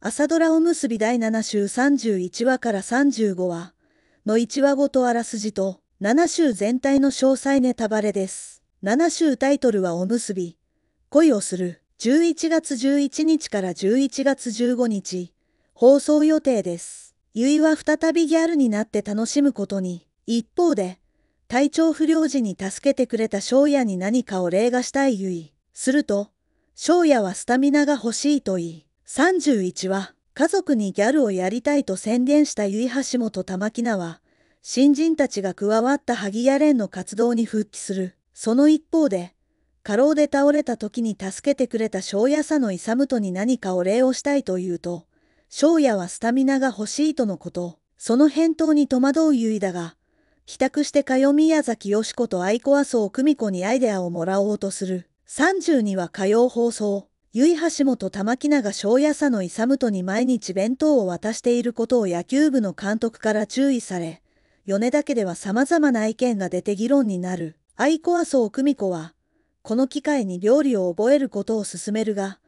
朝ドラおむすび第7週31話から35話の1話ごとあらすじと7週全体の詳細ネタバレです。7週タイトルはおむすび、恋をする、11月11日から11月15日、放送予定です。ゆいは再びギャルになって楽しむことに、一方で、体調不良時に助けてくれた翔也に何かを礼がしたいゆい。すると、翔也はスタミナが欲しいと言い、31は家族にギャルをやりたいと宣言した結橋本玉木奈は新人たちが加わった萩谷蓮の活動に復帰するその一方で過労で倒れた時に助けてくれた庄屋佐の勇とに何かお礼をしたいと言うと庄屋はスタミナが欲しいとのことその返答に戸惑う結衣だが帰宅して通宮崎よし子と愛子麻生久美子にアイデアをもらおうとする32は火曜放送由井橋本玉木長翔也佐野勇とに毎日弁当を渡していることを野球部の監督から注意され、米田家では様々な意見が出て議論になる。愛子麻生久美子は、この機会に料理を覚えることを勧めるが、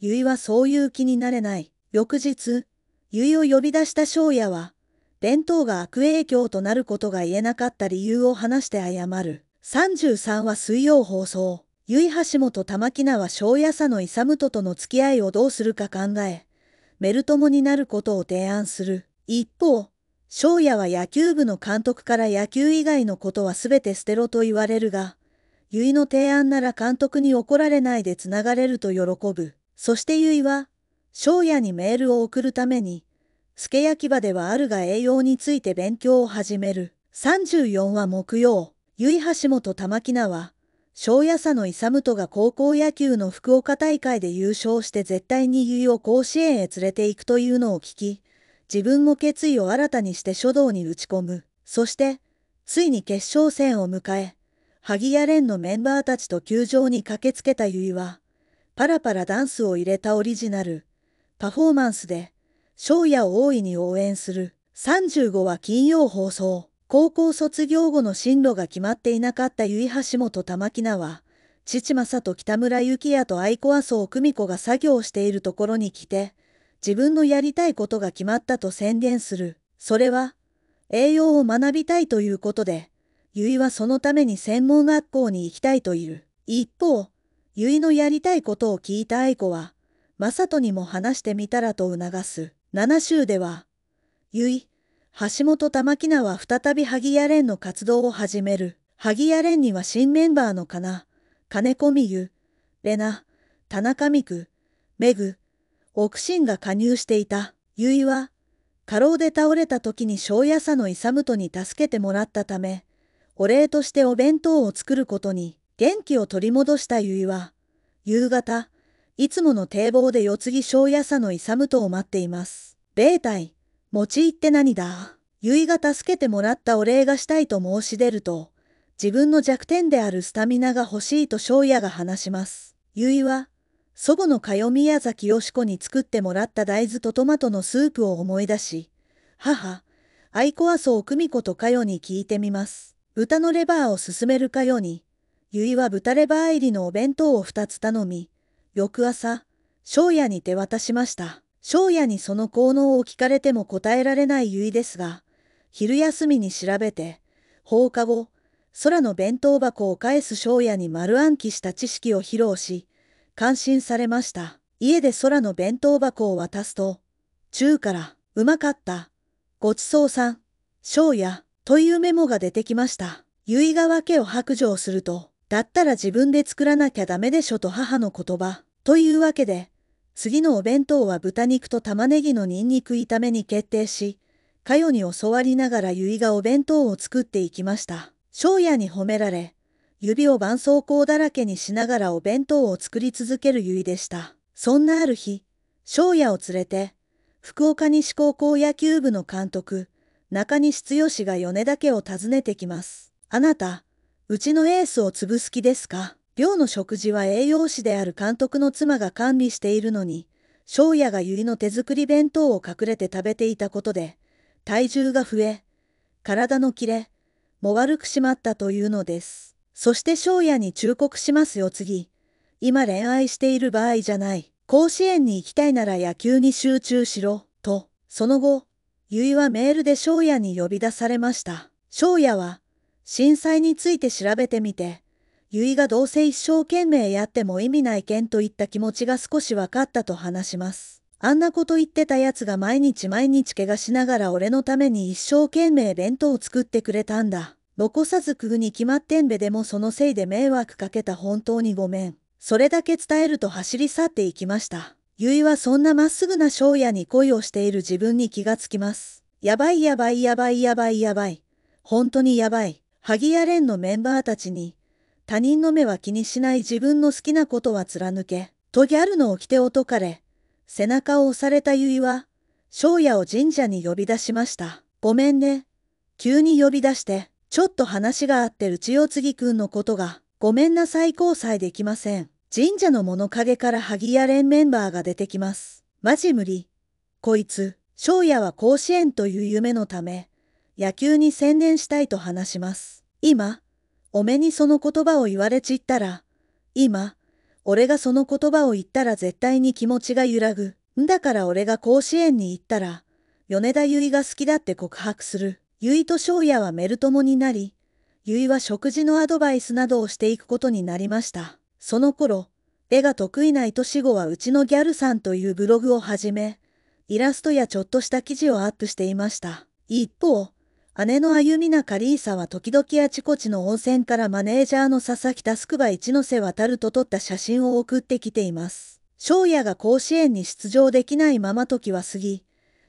ゆいはそういう気になれない。翌日、ゆいを呼び出した翔也は、弁当が悪影響となることが言えなかった理由を話して謝る。33は水曜放送。由井橋本玉木名は庄屋佐の勇ととの付き合いをどうするか考え、メル友になることを提案する。一方、庄屋は野球部の監督から野球以外のことは全て捨てろと言われるが、ゆいの提案なら監督に怒られないでつながれると喜ぶ。そしてゆいは、庄屋にメールを送るために、け焼き場ではあるが栄養について勉強を始める。34は木曜、由井橋本玉木名は、庄屋佐野勇とが高校野球の福岡大会で優勝して絶対に結を甲子園へ連れて行くというのを聞き、自分も決意を新たにして書道に打ち込む。そして、ついに決勝戦を迎え、萩谷蓮のメンバーたちと球場に駆けつけた結は、パラパラダンスを入れたオリジナル、パフォーマンスで、庄屋を大いに応援する。35は金曜放送。高校卒業後の進路が決まっていなかった結橋本玉木菜は、父正と北村幸也と愛子麻生久美子が作業しているところに来て、自分のやりたいことが決まったと宣言する。それは、栄養を学びたいということで、結井はそのために専門学校に行きたいといる。一方、結のやりたいことを聞いた愛子は、正人にも話してみたらと促す。7州では、由橋本玉木菜は再び萩谷連の活動を始める。萩谷連には新メンバーのかな、金子美優、レナ、田中美久、メグ、奥心が加入していた。結は、過労で倒れた時に庄屋佐の勇とに助けてもらったため、お礼としてお弁当を作ることに、元気を取り戻した結は、夕方、いつもの堤防で四継ぎ庄屋佐の勇とを待っています。米隊、持ち入って何だ結衣が助けてもらったお礼がしたいと申し出ると、自分の弱点であるスタミナが欲しいと庄屋が話します。結衣は、祖母の通宮崎よし子に作ってもらった大豆とトマトのスープを思い出し、母、愛子そう久美子とかよに聞いてみます。豚のレバーを勧めるかよに、結衣は豚レバー入りのお弁当を2つ頼み、翌朝、庄屋に手渡しました。庄屋にその効能を聞かれても答えられない結いですが、昼休みに調べて、放課後、空の弁当箱を返す庄屋に丸暗記した知識を披露し、感心されました。家で空の弁当箱を渡すと、中から、うまかった、ごちそうさん、庄屋、というメモが出てきました。結いが訳を白状すると、だったら自分で作らなきゃダメでしょと母の言葉。というわけで、次のお弁当は豚肉と玉ねぎのニンニク炒めに決定し、かよに教わりながらゆいがお弁当を作っていきました。庄屋に褒められ、指を絆創膏だらけにしながらお弁当を作り続けるゆいでした。そんなある日、庄屋を連れて、福岡西高校野球部の監督、中西剛が米田家を訪ねてきます。あなた、うちのエースを潰す気ですか寮の食事は栄養士である監督の妻が管理しているのに、翔也がゆりの手作り弁当を隠れて食べていたことで、体重が増え、体の切れ、も悪くしまったというのです。そして翔也に忠告しますよ次。今恋愛している場合じゃない。甲子園に行きたいなら野球に集中しろ、と。その後、結衣はメールで翔也に呼び出されました。翔也は、震災について調べてみて、ゆいがどうせ一生懸命やっても意味ないけんといった気持ちが少し分かったと話します。あんなこと言ってたやつが毎日毎日怪我しながら俺のために一生懸命弁当を作ってくれたんだ。残さず食うに決まってんべでもそのせいで迷惑かけた本当にごめん。それだけ伝えると走り去っていきました。ゆいはそんなまっすぐな翔也に恋をしている自分に気がつきます。やばいやばいやばいやばいやばい。本当にやばい。萩谷んのメンバーたちに、他人の目は気にしない自分の好きなことは貫け、とギャルの掟を解かれ、背中を押された結は、庄屋を神社に呼び出しました。ごめんね。急に呼び出して、ちょっと話があってる千代次君のことが、ごめんなさい交際できません。神社の物陰から萩谷連メンバーが出てきます。マジ無理。こいつ、庄屋は甲子園という夢のため、野球に専念したいと話します。今、おめにその言葉を言われちったら、今、俺がその言葉を言ったら絶対に気持ちが揺らぐ。んだから俺が甲子園に行ったら、米田結衣が好きだって告白する。結衣と翔也はメル友になり、結衣は食事のアドバイスなどをしていくことになりました。その頃、絵が得意な愛し子はうちのギャルさんというブログをはじめ、イラストやちょっとした記事をアップしていました。一方、姉の歩みなカリーサは時々あちこちの温泉からマネージャーの佐々木タスクバ一ノ瀬渡ると撮った写真を送ってきています。翔也が甲子園に出場できないまま時は過ぎ、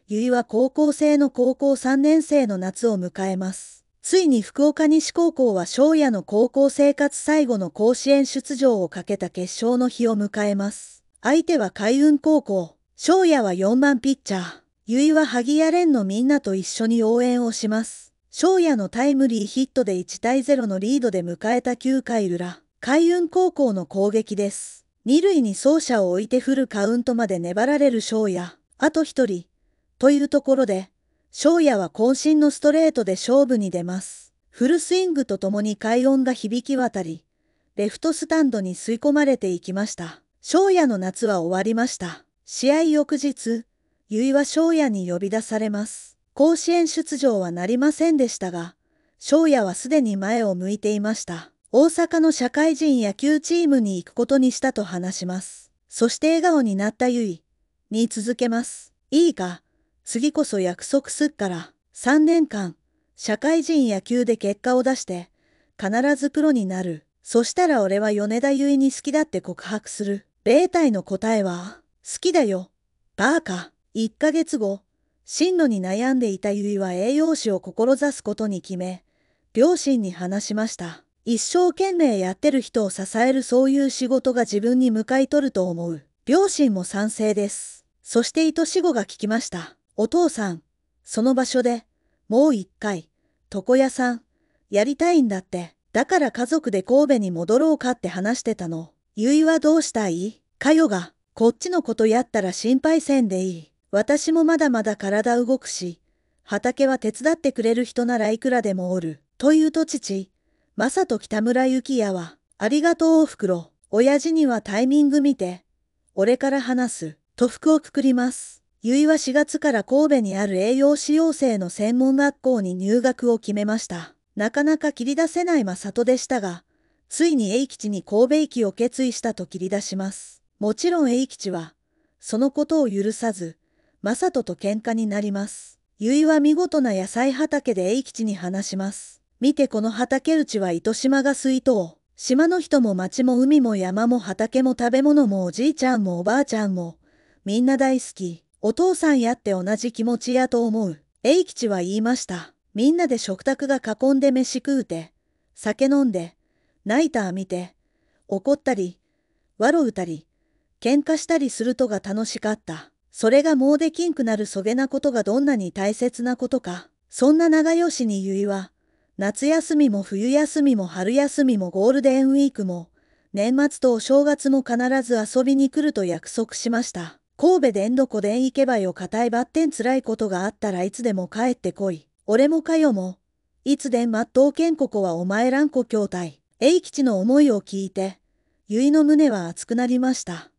結衣は高校生の高校3年生の夏を迎えます。ついに福岡西高校は翔也の高校生活最後の甲子園出場をかけた決勝の日を迎えます。相手は海運高校、翔也は4番ピッチャー。ゆいは萩谷蓮のみんなと一緒に応援をします。翔也のタイムリーヒットで1対0のリードで迎えた9回裏、海運高校の攻撃です。二塁に走者を置いてフルカウントまで粘られる翔也、あと一人、というところで、翔也は渾身のストレートで勝負に出ます。フルスイングとともに快音が響き渡り、レフトスタンドに吸い込まれていきました。翔也の夏は終わりました。試合翌日、結は翔也に呼び出されます。甲子園出場はなりませんでしたが、翔也はすでに前を向いていました。大阪の社会人野球チームに行くことにしたと話します。そして笑顔になったゆいに続けます。いいか、次こそ約束すっから、3年間、社会人野球で結果を出して、必ずプロになる。そしたら俺は米田ゆいに好きだって告白する。霊体の答えは、好きだよ。バーカ。1ヶ月後、進路に悩んでいたゆいは栄養士を志すことに決め、両親に話しました。一生懸命やってる人を支えるそういう仕事が自分に向かい取ると思う。両親も賛成です。そして糸し子が聞きました。お父さん、その場所で、もう一回、床屋さん、やりたいんだって。だから家族で神戸に戻ろうかって話してたの。ゆいはどうしたいかよが、こっちのことやったら心配せんでいい。私もまだまだ体動くし、畑は手伝ってくれる人ならいくらでもおる。というと父、まさと北村幸也は、ありがとうおふくろ。親父にはタイミング見て、俺から話す。と服をくくります。結衣は4月から神戸にある栄養士養成の専門学校に入学を決めました。なかなか切り出せない正人でしたが、ついに栄吉に神戸行きを決意したと切り出します。もちろん栄吉は、そのことを許さず、サトと喧嘩になります。いは見事な野菜畑で栄吉に話します。見てこの畑内は糸島が水筒。島の人も町も海も山も畑も食べ物もおじいちゃんもおばあちゃんも、みんな大好き。お父さんやって同じ気持ちやと思う。栄吉は言いました。みんなで食卓が囲んで飯食うて、酒飲んで、ナイター見て、怒ったり、笑うたり、喧嘩したりするとが楽しかった。それがもうできんくなるそげなことがどんなに大切なことか。そんな長吉にゆいは、夏休みも冬休みも春休みもゴールデンウィークも、年末とお正月も必ず遊びに来ると約束しました。神戸でんどこでん行けばよ固いばってん辛いことがあったらいつでも帰ってこい。俺もかよも、いつでんまっとうけんここはお前らんこ兄弟。栄吉の思いを聞いて、結の胸は熱くなりました。